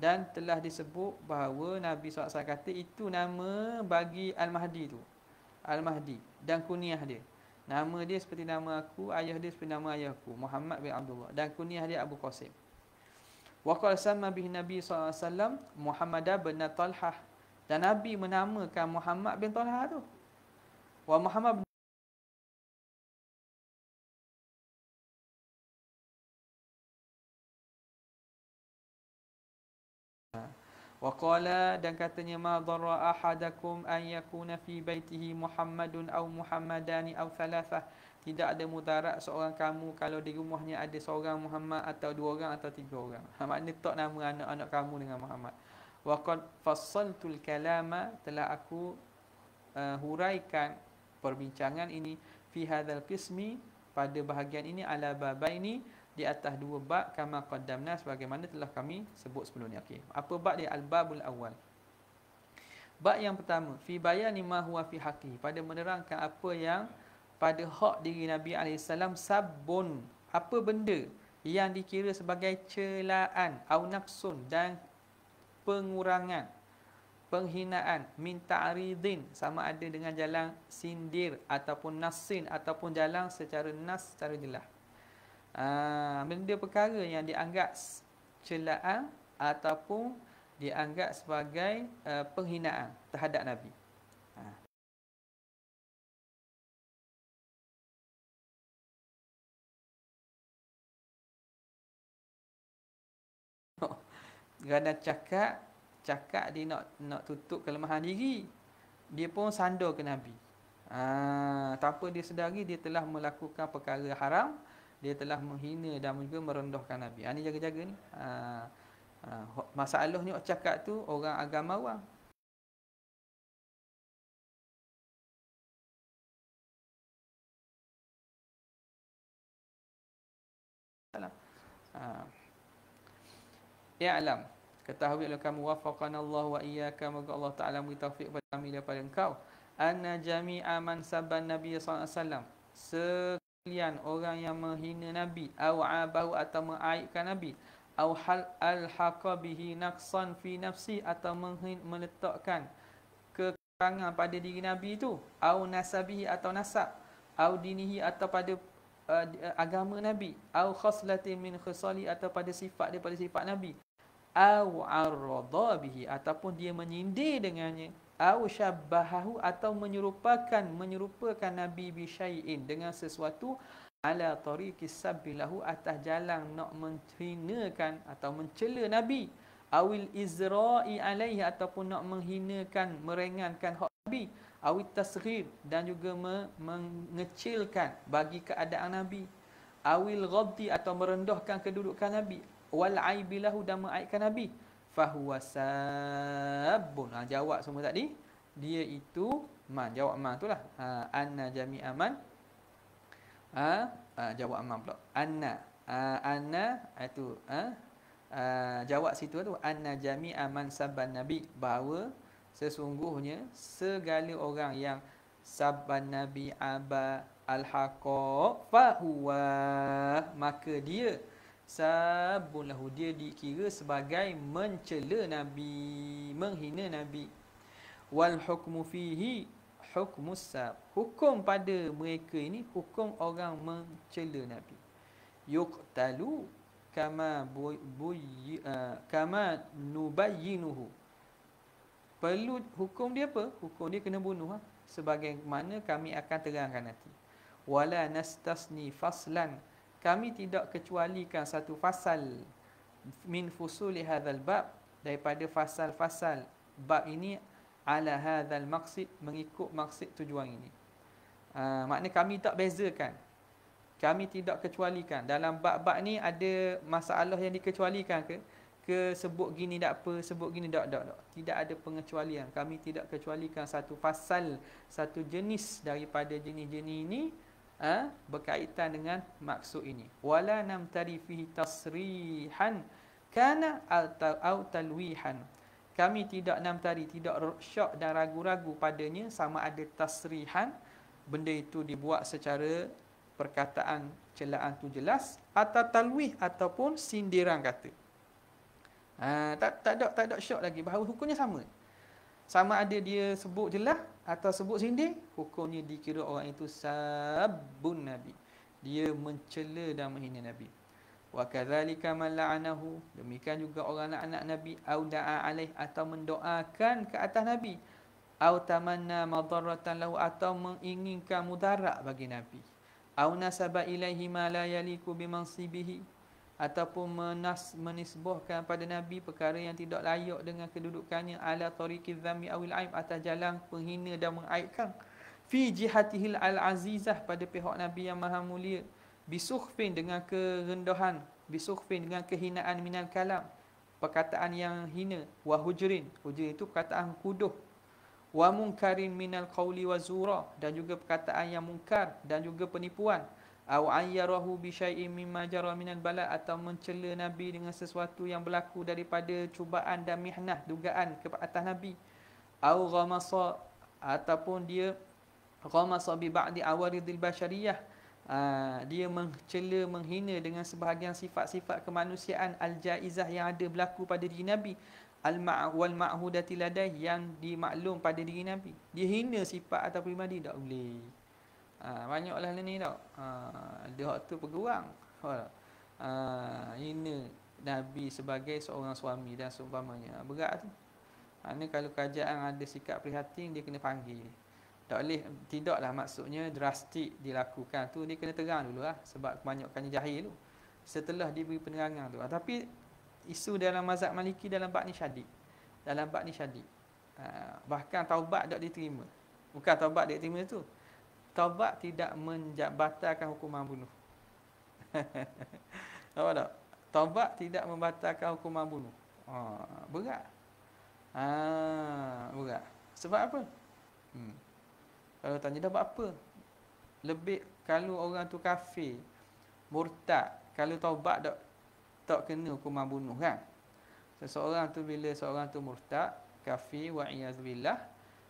dan telah disebut bahawa Nabi SAW kata itu nama bagi Al-Mahdi tu. Al-Mahdi dan kuniah dia. Nama dia seperti nama aku, ayah dia seperti nama ayahku, Muhammad bin Abdullah dan kuniah dia Abu Qasim. Wa qala sama bihi Nabi SAW Muhammad bin Talhah. Dan Nabi menamakan Muhammad bin Talhah tu. Wa Muhammad bin Wa qala dan katanya ma dharra ahadakum an yakuna fi baitihi Muhammadun aw Muhammadani aw thalathah tidak ada mudarat seorang kamu kalau di rumahnya ada seorang Muhammad atau dua orang atau tiga orang. Maknanya tak nama anak-anak kamu dengan Muhammad. Wa qad fassaltul kalama telah aku uh, huraikan perbincangan ini fi hadzal qismi pada bahagian ini ala babai ini di atas dua bab kama qaddamna sebagaimana telah kami sebut sebelum ni. Okey. Apa bab dia al-babul awal? Bab yang pertama fi bayani ma huwa fi haqi pada menerangkan apa yang pada hak diri Nabi SAW sabun. Apa benda yang dikira sebagai celaan, awnaksun dan pengurangan, penghinaan, minta aridin sama ada dengan jalan sindir ataupun nasin ataupun jalan secara nas secara jelah. Ah, benda perkara yang dianggap celaan ataupun dianggap sebagai ah, penghinaan terhadap Nabi. Kerana cakap Cakap dia nak nak tutup kelemahan diri Dia pun sandor ke Nabi ha, Tanpa dia sedari Dia telah melakukan perkara haram Dia telah menghina dan juga merendahkan Nabi ha, Ini jaga-jaga ni ha, ha, Masalah ni cakap tu Orang agama orang Uh i'lam ketahui oleh kamu wafaqana Allah wa iyyaka moga Allah Taala memberi taufik kepada kami daripada engkau anna jami'a man saban nabiy sallallahu sekalian orang yang menghina nabi au abahu atau mengaibkan nabi au hal alhaqa bihi naqsan fi nafsi atau meletakkan kekangan pada diri nabi itu au nasabihi atau nasab au dinihi atau pada uh, agama nabi au khoslatin min khosali atau pada sifat daripada sifat nabi au arada bihi ataupun dia menyindir dengannya au syabbahahu atau menyerupakan menyerupakan nabi bi syai'in dengan sesuatu ala tariqi sabbilahu atas jalan nak menghinakan atau mencela nabi awil izra'i alaihi ataupun nak menghinakan merengankan hak nabi awit tasghir dan juga mengecilkan bagi keadaan nabi awil ghaddi atau merendahkan kedudukan nabi wal aib lahu dan mengaibkan nabi fahuwa sabbun ha, jawab semua tadi dia itu man jawab man itulah ha anna jami'a man ha, ha jawab man pula anna ha, anna ha, itu ha, ha jawab situ tu anna jami'a man saban nabi bahawa sesungguhnya segala orang yang saban nabi aba al-haqqa fahuwa maka dia sabun dia dikira sebagai mencela nabi menghina nabi wal hukmu fihi hukmu sab hukum pada mereka ini hukum orang mencela nabi yuqtalu kama bu, bu, uh, ah, kama nubayyinuhu perlu hukum dia apa hukum dia kena bunuh ha? sebagaimana kami akan terangkan nanti wala nastasni faslan kami tidak kecualikan satu fasal min fusuli hadzal bab daripada fasal-fasal bab ini ala hadzal maqsid mengikut maksud tujuan ini. Uh, ah, makna kami tak bezakan. Kami tidak kecualikan dalam bab-bab ni ada masalah yang dikecualikan ke? Ke sebut gini tak apa, sebut gini tak tak tak. Tidak ada pengecualian. Kami tidak kecualikan satu fasal, satu jenis daripada jenis-jenis ini -jenis eh, berkaitan dengan maksud ini wala nam fihi tasrihan kana atau talwihan kami tidak nam namtari tidak syak dan ragu-ragu padanya sama ada tasrihan benda itu dibuat secara perkataan celaan tu jelas atau talwih ataupun sindiran kata ha, tak tak ada tak ada syak lagi bahawa hukumnya sama sama ada dia sebut jelas atau sebut sindir hukumnya dikira orang itu sabun nabi dia mencela dan menghina nabi wa kadzalika mal'anahu demikian juga orang anak-anak nabi au da'a alaih atau mendoakan ke atas nabi au tamanna madaratan lahu atau menginginkan mudarat bagi nabi au nasaba ilaihi ma la yaliku bi mansibihi ataupun menas, menisbahkan pada Nabi perkara yang tidak layak dengan kedudukannya ala tariqi zami awil aib atas jalan penghina dan mengaibkan fi jihatihil al azizah pada pihak Nabi yang maha mulia bisukhfin dengan kerendahan bisukhfin dengan kehinaan minal kalam perkataan yang hina wa hujrin hujrin itu perkataan kuduh wa munkarin minal qawli wa zura dan juga perkataan yang mungkar dan juga penipuan au ayyarahu bi syai'in mimma jara min bala atau mencela nabi dengan sesuatu yang berlaku daripada cubaan dan mihnah dugaan ke atas nabi au ghamasa ataupun dia ghamasa bi ba'di awaridil bashariyah ah, dia mencela menghina dengan sebahagian sifat-sifat kemanusiaan al-jaizah yang ada berlaku pada diri nabi al-ma' wal ma'hudati ladai yang dimaklum pada diri nabi dia hina sifat atau mandi tak boleh Ha, banyaklah ni tau. Ha, dia tu peguang. Ha, ah, ini Nabi sebagai seorang suami dan seumpamanya. Berat tu. Ha, ni kalau kerajaan ada sikap prihatin, dia kena panggil. Tak boleh, tidaklah maksudnya drastik dilakukan tu. Dia kena terang dulu lah. Sebab kebanyakannya jahil tu. Setelah diberi penerangan tu. Ha, tapi isu dalam mazhab maliki dalam bak ni syadid. Dalam bak ni syadid. Ha, bahkan taubat tak diterima. Bukan taubat diterima tu taubat tidak menjabatkan hukuman bunuh. Nampak tak? Taubat tidak membatalkan hukuman bunuh. Ha, berat. Ha, berat. Sebab apa? Hmm. Kalau tanya dah buat apa? Lebih kalau orang tu kafir, murtad, kalau taubat tak tak kena hukuman bunuh kan? Seorang tu bila seorang tu murtad, kafir wa iyaz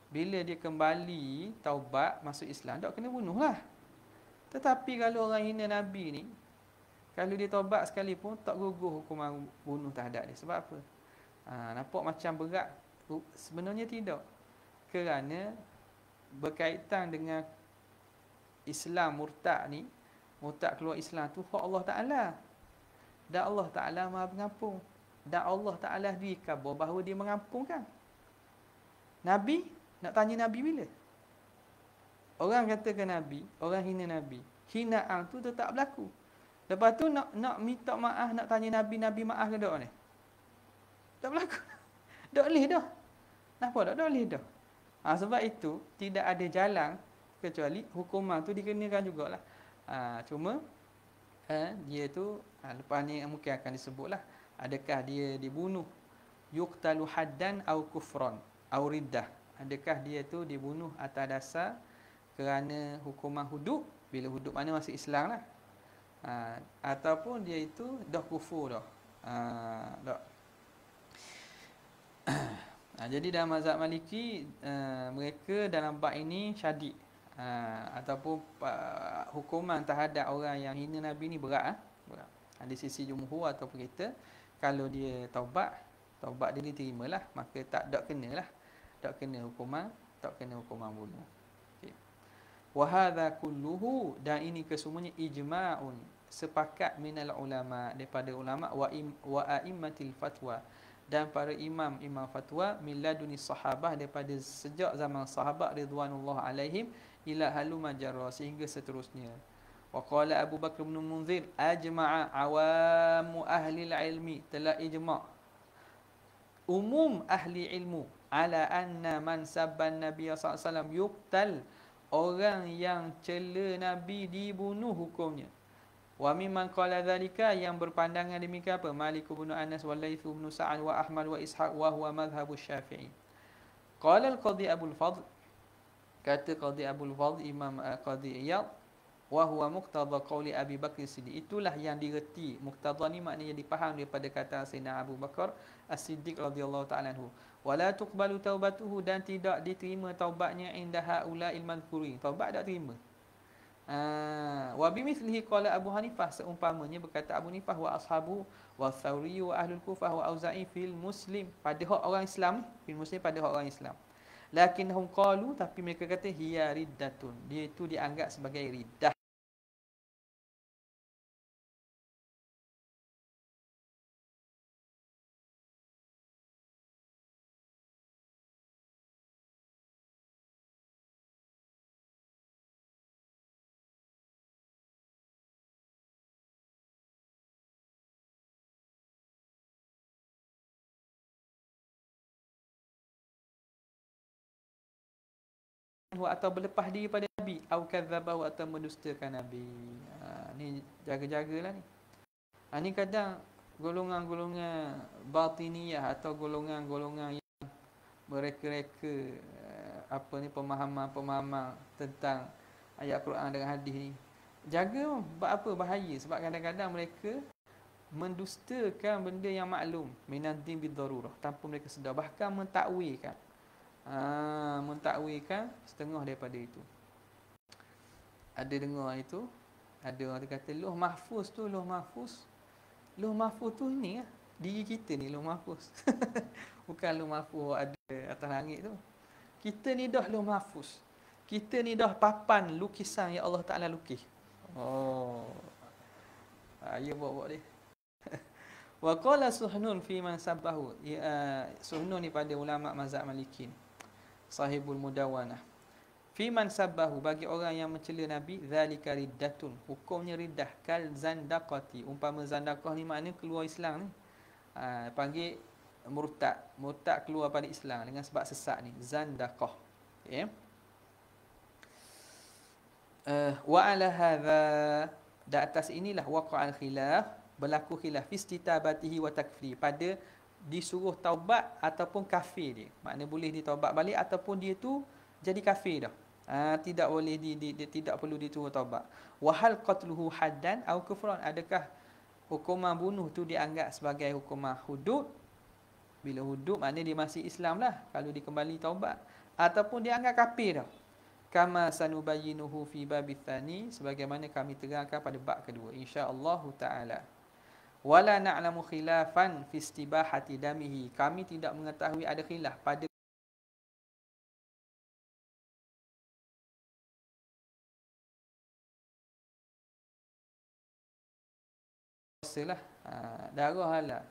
bila dia kembali taubat masuk Islam tak kena bunuhlah tetapi kalau orang hina nabi ni kalau dia taubat sekali pun tak gugur hukuman bunuh terhadap dia sebab apa ha, nampak macam berat sebenarnya tidak kerana berkaitan dengan Islam murtad ni murtad keluar Islam tu hak Allah Taala dan Allah Taala Maha pengampun dan Allah Taala dikabar bahawa dia mengampunkan Nabi nak tanya Nabi bila? Orang kata ke Nabi, orang hina Nabi. Hinaan tu tetap berlaku. Lepas tu nak nak minta maaf, nak tanya Nabi, Nabi maaf ke dok ni? Tak berlaku. Dok leh dah. Kenapa dok? Dok dah. Ha, sebab itu tidak ada jalan kecuali hukuman tu dikenakan jugalah. Ha, cuma ha, dia tu ha, lepas ni mungkin akan disebut lah adakah dia dibunuh yuqtalu haddan au kufran au riddah adakah dia tu dibunuh atas dasar kerana hukuman hudud bila hudud mana masih Islam lah ha, ataupun dia itu dah kufur dah ha, dah ha, jadi dalam mazhab maliki uh, mereka dalam bab ini syadid ha, ataupun uh, hukuman terhadap orang yang hina nabi ni berat ah berat ha, di sisi jumhur atau kita kalau dia taubat taubat dia diterimalah maka tak dak kenalah tak kena hukuman tak kena hukuman bunuh okey wa hadha kulluhu dan ini kesemuanya ijma'un sepakat minal ulama daripada ulama wa im, wa aimmatil fatwa dan para imam imam fatwa miladuni sahabah daripada sejak zaman sahabat ridwanullah alaihim ila haluma jarra sehingga seterusnya wa qala abu bakr bin munzir ajma'a awam ahli ilmi telah ijma' umum ahli ilmu ala anna man sabban Nabi SAW yuktal orang yang cela Nabi dibunuh hukumnya. Wa mimman qala dhalika yang berpandangan demikian apa? Malik bin Anas wa Laith bin Sa'ad wa Ahmad wa Ishaq wa huwa madhhab Asy-Syafi'i. Qala al-Qadhi Abu al-Fadl kata Qadi Abu al-Fadl Imam eh, Qadi Iyad wa huwa muqtadha qawli Abi Bakr Siddiq. Itulah yang digerti. Muqtadha ni maknanya dipaham daripada kata Sayyidina Abu Bakar As-Siddiq radhiyallahu ta'ala anhu wala tuqbalu taubatuhu dan tidak diterima taubatnya inda haula'il mazkurin taubat tak terima Uh, wa bimithlihi qala Abu Hanifah seumpamanya berkata Abu Hanifah wa ashabu wa Thawri wa ahlul Kufah wa Auza'i fil Muslim pada hak orang Islam fil Muslim pada hak orang Islam. Lakinnahum qalu tapi mereka kata hiya riddatun dia itu dianggap sebagai riddah. atau berlepas diri pada Nabi atau kadzabahu atau mendustakan Nabi. Ha, ni jaga-jagalah ni. Ha, ni kadang golongan-golongan batiniah atau golongan-golongan yang mereka-reka eh, apa ni pemahaman-pemahaman tentang ayat Quran dengan hadis ni. Jaga buat apa bahaya sebab kadang-kadang mereka mendustakan benda yang maklum minantim bidarurah tanpa mereka sedar bahkan mentakwilkan Ah, mentakwilkan setengah daripada itu. Ada dengar itu? Ada orang kata Loh Mahfuz tu Loh Mahfuz Loh Mahfuz tu ni lah Diri kita ni Loh Mahfuz Bukan Loh Mahfuz ada atas langit tu Kita ni dah Loh Mahfuz Kita ni dah papan lukisan yang Allah Ta'ala lukis Oh Ya bawa buat dia Wa qala suhnun fi man sabbahu ya, eh, Suhnun ni pada ulama' mazhab malikin sahibul Mudawana. fi man sabbahu bagi orang yang mencela nabi zalika riddatun hukumnya riddah kal zandaqati umpama zandaqah ni makna keluar Islam ni ha, panggil murtad murtad keluar pada Islam dengan sebab sesat ni zandaqah okay. Ya. uh, eh, wa ala hadha di atas inilah waqa'al khilaf berlaku khilaf istitabatihi wa takfiri pada disuruh taubat ataupun kafir dia. Maknanya boleh ditaubat balik ataupun dia tu jadi kafir dah. Ha, tidak boleh di, di, di, tidak perlu disuruh taubat. Wahal qatluhu haddan atau kufran? Adakah hukuman bunuh tu dianggap sebagai hukuman hudud? Bila hudud maknanya dia masih Islam lah kalau dikembali taubat ataupun dia anggap kafir dah. Kama sanubayyinuhu fi babithani sebagaimana kami terangkan pada bab kedua insya-Allah taala wala na'lamu khilafan fi istibahati damihi kami tidak mengetahui ada khilaf pada ah, lah darah halal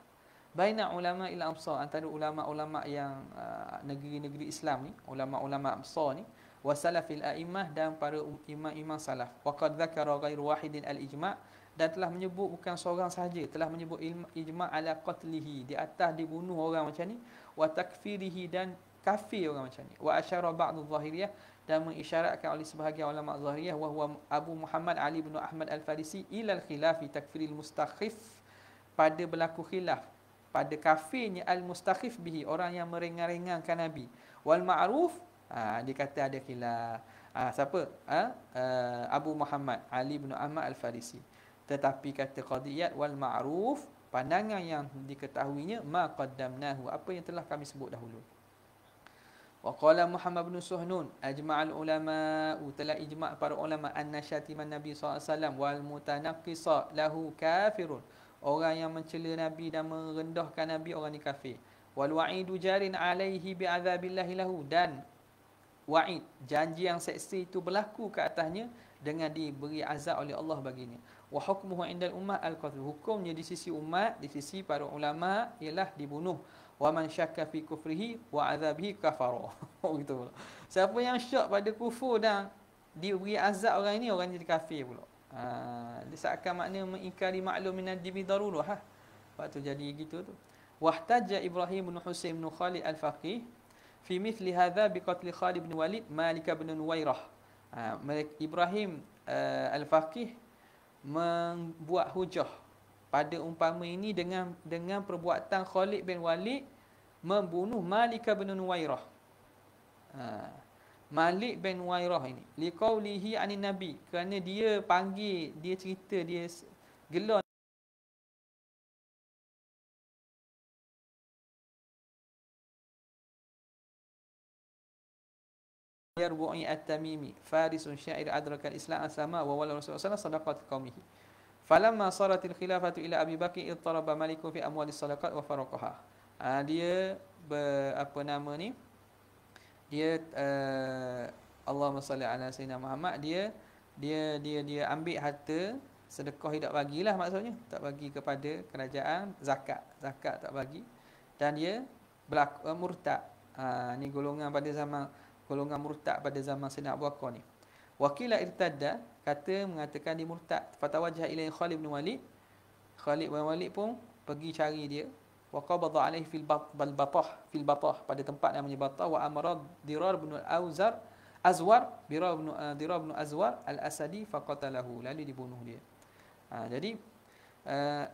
baina ulama il amsar antara ulama-ulama yang ah, negeri-negeri Islam ni ulama-ulama amsar ni wa a'immah dan para imam-imam salaf waqad dhakara ghairu wahidin al ijma' dan telah menyebut bukan seorang sahaja telah menyebut ijma ala qatlihi di atas dibunuh orang macam ni wa takfirihi dan kafir orang macam ni wa asyara ba'dhu zahiriyah dan mengisyaratkan oleh sebahagian ulama zahiriyah bahawa Abu Muhammad Ali bin Ahmad Al-Farisi ila al-khilafi takfiril mustakhif pada berlaku khilaf pada kafirnya al-mustakhif bihi orang yang meringankan nabi wal ma'ruf ha, dia kata ada khilaf ha, siapa ha? Uh, Abu Muhammad Ali bin Ahmad Al-Farisi tetapi kata qadiyat wal ma'ruf pandangan yang diketahuinya ma qaddamnahu apa yang telah kami sebut dahulu wa qala Muhammad bin Suhnun ajma'al ulama telah ijma' para ulama anna syatiman nabi SAW wal mutanaqqisa lahu kafirun orang yang mencela nabi dan merendahkan nabi orang ni kafir wal wa'idu jarin alaihi bi lahu dan wa'id janji yang seksi itu berlaku ke atasnya dengan diberi azab oleh Allah baginya wa hukmuhu indal ummah al-qatl hukumnya di sisi umat di sisi para ulama ialah dibunuh wa man syakka fi kufrihi wa adzabihi kafara oh, gitu siapa yang syak pada kufur dan diberi azab orang ini orang jadi kafir pula ha dia seakan makna mengingkari maklum min ad-dibi darurah ha tu jadi gitu tu wahtaja ibrahim bin husain bin khalid al-faqih fi mithli hadha bi qatl khalid bin walid malik bin nuwairah ha, ibrahim eh, al-faqih membuat hujah pada umpama ini dengan dengan perbuatan Khalid bin Walid membunuh Malik bin Nuwairah. Ha. Malik bin Wairah ini liqaulihi anin nabi kerana dia panggil dia cerita dia gelar yarbu'i at-tamimi farisun sya'ir adrakal islam asama wa wala rasulullah sallallahu alaihi wasallam qaumihi falamma saratil khilafatu ila abi bakr ittaraba maliku fi amwali Salakat, wa faraqaha ah, dia ber, apa nama ni dia uh, Allahumma salli ala sayyidina Muhammad dia dia dia dia ambil harta sedekah tidak bagilah maksudnya tak bagi kepada kerajaan zakat zakat tak bagi dan dia berlaku uh, murtad ha, ni golongan pada zaman golongan murtad pada zaman Sayyidina Abu Bakar ni. Wakila irtada kata mengatakan dia murtad. Fatawa jahilah Khalid bin Walid. Khalid bin Walid pun pergi cari dia. Wa qabada alaihi fil bal batah fil batah pada tempat namanya Batah wa amara Dirar bin Auzar Azwar Dirar bin eh, Dirar bin Azwar al-Asadi faqatalahu. Lalu dibunuh dia. Ha, jadi uh,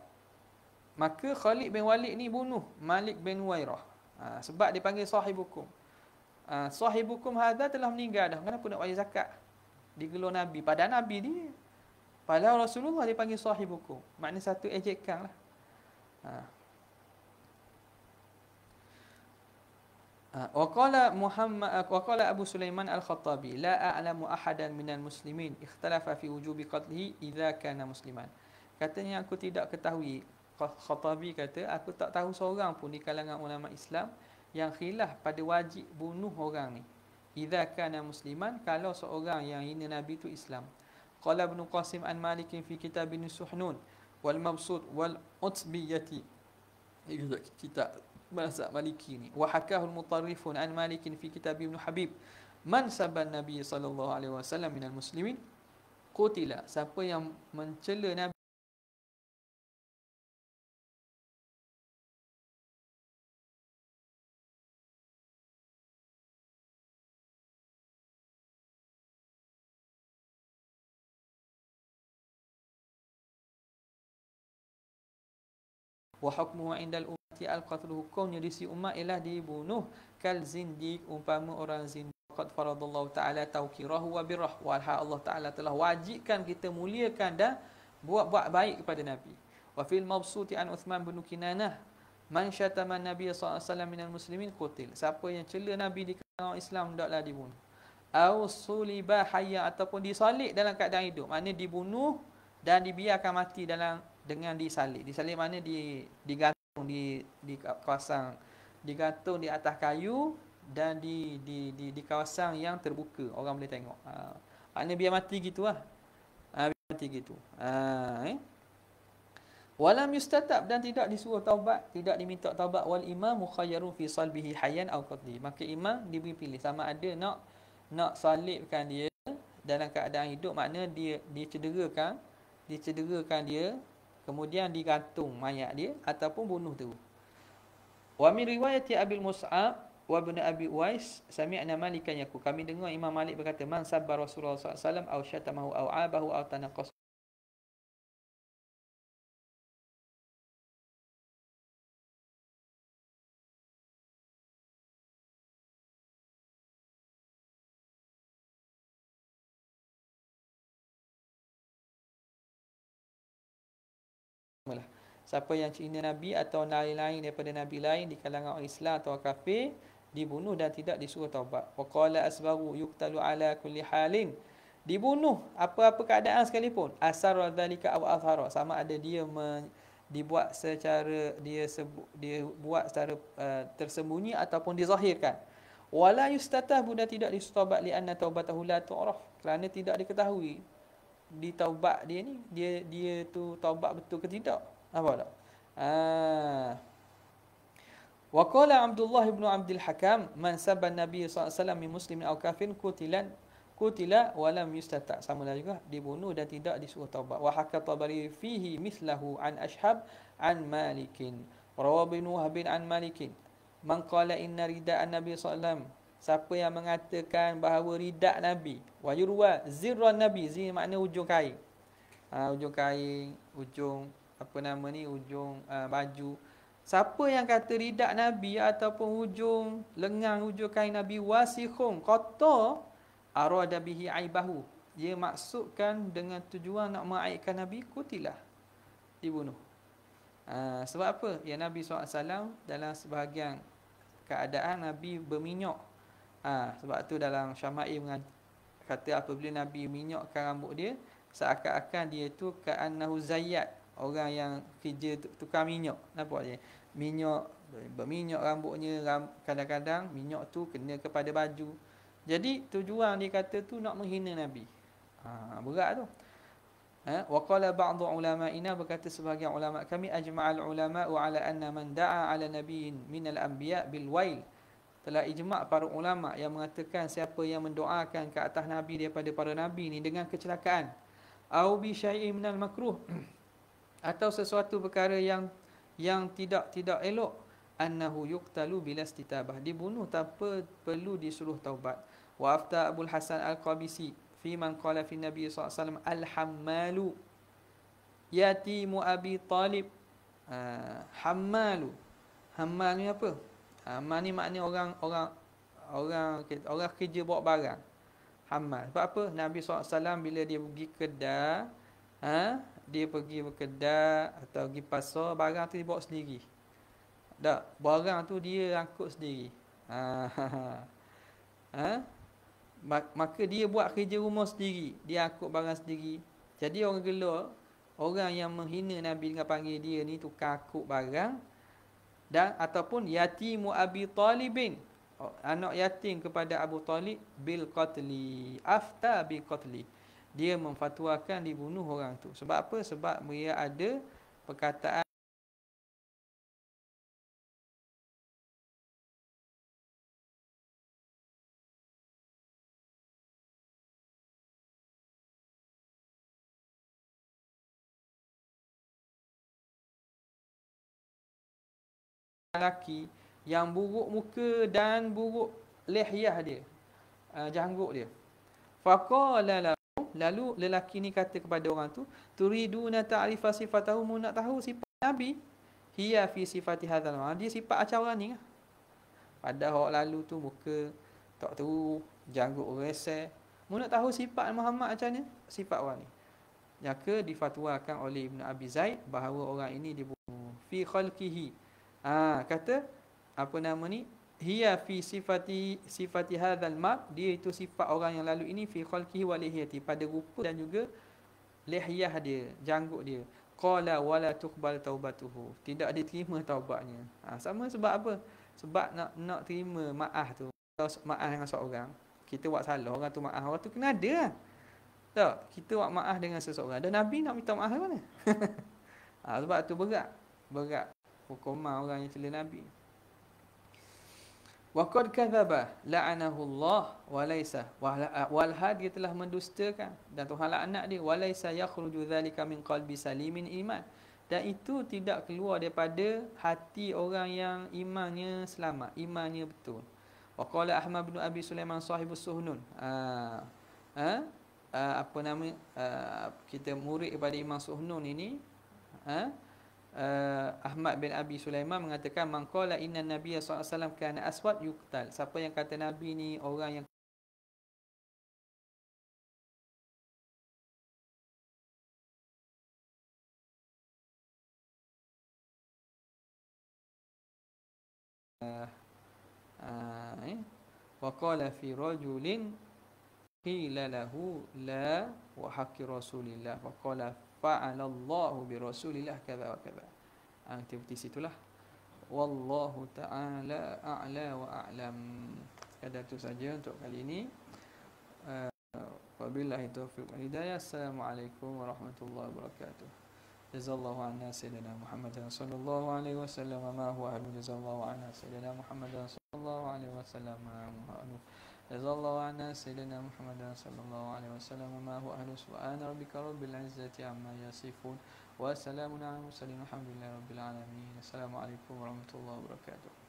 maka Khalid bin Walid ni bunuh Malik bin Wairah. Ha, sebab dipanggil sahib hukum. Ah, sahibukum hadza telah meninggal dah kenapa nak wajib zakat digelar nabi padahal nabi ni padahal Rasulullah dipanggil sahibukum makna satu ejekkan lah ha. ha wakala Muhammad, ah, wakala Abu Sulaiman al Khattabi, la a'lamu ahadan min al Muslimin ikhtilafa fi wujubi qatlihi idha kana Musliman. Katanya aku tidak ketahui. Khattabi kata, aku tak tahu seorang pun di kalangan ulama Islam yang khilaf pada wajib bunuh orang ni. Idza kana musliman kalau seorang yang hina nabi tu Islam. Qala Ibn Qasim an Malik fi kitab Ibn Suhnun wal Mabsut wal Utbiyati. Ini kita masa Maliki ni. Wa hakahu al-mutarrifun an Malik fi kitab Ibn Habib. Man saban nabi sallallahu alaihi wasallam minal muslimin Kutila Siapa yang mencela nabi wa hukmuhu indal ummati al-qatl hukumnya di si umat ialah dibunuh kal zindiq umpama orang zindiq qad faradallahu taala tawkirahu wa birahwalha Allah taala telah wajibkan kita muliakan dan buat buat baik kepada nabi wa fil mabsuti an uthman bin kinanah man syatama nabiy sallallahu alaihi wasallam minal muslimin qutil siapa yang cela nabi di kalangan islam hendaklah dibunuh au suliba hayya ataupun disalib dalam keadaan hidup maknanya dibunuh dan dibiarkan mati dalam dengan disalib. Disalib mana di digantung di di kawasan digantung di atas kayu dan di di di, di kawasan yang terbuka orang boleh tengok. Ha. Maknanya biar mati gitulah. Ha biar mati gitu. Ha eh. Walam yustatab dan tidak disuruh taubat, tidak diminta taubat wal imam mukhayyarun fi salbihi hayyan aw qatli. Maka imam diberi pilih sama ada nak nak salibkan dia dalam keadaan hidup maknanya dia dicederakan dicederakan dia kemudian digantung mayat dia ataupun bunuh tu. Wa min riwayati Abil Mus'ab wa Ibn Abi Uwais sami'na Malik yaqul kami dengar Imam Malik berkata man sabbar Rasulullah sallallahu alaihi wasallam au syatamahu au abahu au tanaqqas siapa yang cina Nabi atau lain-lain daripada Nabi lain di kalangan orang Islam atau kafir dibunuh dan tidak disuruh taubat. Waqala asbaru yuqtalu ala kulli halin. Dibunuh apa-apa keadaan sekalipun. Asar dzalika aw athara. Sama ada dia dibuat secara dia sebu, dia buat secara uh, tersembunyi ataupun dizahirkan. Wala yustatah buda tidak disutaubat li anna taubatahu la tu'raf. Kerana tidak diketahui ditaubat dia ni dia dia tu taubat betul ke tidak. Ah voilà. Wa qala Abdullah ibn Abd al-Hakam man sabba Nabi sallallahu alaihi wasallam min muslim aw kafir kutilan kutila wa lam yustata sama lah juga dibunuh dan tidak disuruh taubat wa hakka tabari fihi mislahu an ashhab an malikin rawa bin wahb an malikin man qala inna rida an nabi sallallahu siapa yang mengatakan bahawa rida nabi wa yurwa zirra nabi zin makna hujung kain ah, hujung kain hujung apa nama ni ujung uh, ah, baju siapa yang kata ridak nabi ataupun ujung lengan ujung kain nabi wasikhun kotor arada bihi aibahu dia maksudkan dengan tujuan nak mengaibkan nabi kutilah dibunuh uh, ah, sebab apa ya nabi SAW dalam sebahagian keadaan nabi berminyak uh, sebab tu dalam syama'i dengan kata apabila nabi minyakkan rambut dia seakan-akan dia tu ka'annahu zayyat orang yang kerja tukang minyak nampak je minyak berminyak rambutnya kadang-kadang minyak tu kena kepada baju jadi tujuan dia kata tu nak menghina nabi ha, berat tu ha wa qala ulama ina berkata sebahagian ulama kami ajma'al ulama wa ala anna man da'a ala nabiyyin min al-anbiya bil wail telah ijma' para ulama yang mengatakan siapa yang mendoakan ke atas nabi daripada para nabi ni dengan kecelakaan au bi syai'in minal makruh atau sesuatu perkara yang yang tidak tidak elok annahu yuqtalu bila istitabah dibunuh tanpa perlu disuruh taubat wa afta abul hasan al qabisi fi man qala fi nabi sallallahu al hammalu yatimu abi talib uh, hammalu hammal ni apa ah, hammal ni maknanya orang orang orang orang kerja bawa barang hammal sebab apa nabi sallallahu bila dia pergi kedai ha, dia pergi kedai atau pergi pasar barang tu dia bawa sendiri. Tak, barang tu dia angkut sendiri. Ha, ha, Maka dia buat kerja rumah sendiri, dia angkut barang sendiri. Jadi orang gelak, orang yang menghina Nabi dengan panggil dia ni tukang angkut barang dan ataupun yatimu Abi Talibin oh, anak yatim kepada Abu Talib bil qatli afta bi qatli dia memfatwakan dibunuh orang tu. Sebab apa? Sebab dia ada perkataan lelaki yang buruk muka dan buruk lehiyah dia uh, janggut dia faqala Lalu lelaki ni kata kepada orang tu, "Turiduna ta'rifa sifatahu mu nak tahu sifat Nabi?" Hiya fi sifati hadzal ma. Dia sifat acara ni lah. Padahal orang lalu tu muka tak tahu, janggut reset. Mu nak tahu sifat Muhammad macam ni? Sifat orang ni. Yang ke difatwakan oleh Ibn Abi Zaid bahawa orang ini dibunuh. Fi khalqihi. Ah ha, kata apa nama ni? hiya fi sifati sifati hadzal ma dia itu sifat orang yang lalu ini fi khalqi wa lihiyati pada rupa dan juga lihiyah dia janggut dia qala wala tuqbal taubatuhu tidak diterima taubatnya ha, sama sebab apa sebab nak nak terima maaf tu kalau maaf dengan seorang kita buat salah orang tu maaf orang tu kena ada lah. tak kita buat maaf dengan seseorang dan nabi nak minta maaf mana ha, sebab tu berat berat hukuman orang yang celah nabi Waqad kathaba la'anahu Allah wa laysa eh, wal hadi telah mendustakan dan Tuhan laknat dia walaysa yakhruju dhalika min qalbi salimin iman dan itu tidak keluar daripada hati orang yang imannya selamat imannya betul waqala ahmad bin abi sulaiman sahibus suhnun ha, ha, apa nama kita murid kepada imam suhnun ini ha, uh, Ahmad bin Abi Sulaiman mengatakan mangkola inna nabiyya sallallahu alaihi wasallam kana aswad yuqtal. Siapa yang kata nabi ni orang yang eh, eh, wa qala fi rajulin qila lahu la wa haqqi rasulillah wa qala fa'alallahu bi rasulillah kaza wa kaza. Aktiviti ah, situlah. Wallahu ta'ala a'la wa a'lam. Kadar itu saja untuk kali ini. Ah, wabillahi taufiq wa hidayah. Assalamualaikum warahmatullahi wabarakatuh. Jazallahu anna sayyidina Muhammad sallallahu alaihi wasallam wa ma huwa ahlu jazallahu anna sayyidina Muhammad sallallahu alaihi wasallam wa ma huwa رضى الله عنا سيدنا محمد صلى الله عليه وسلم وما هو أهل سبحان ربك رب العزة عما يصفون وسلام على المرسلين الحمد لله رب العالمين السلام عليكم ورحمة الله وبركاته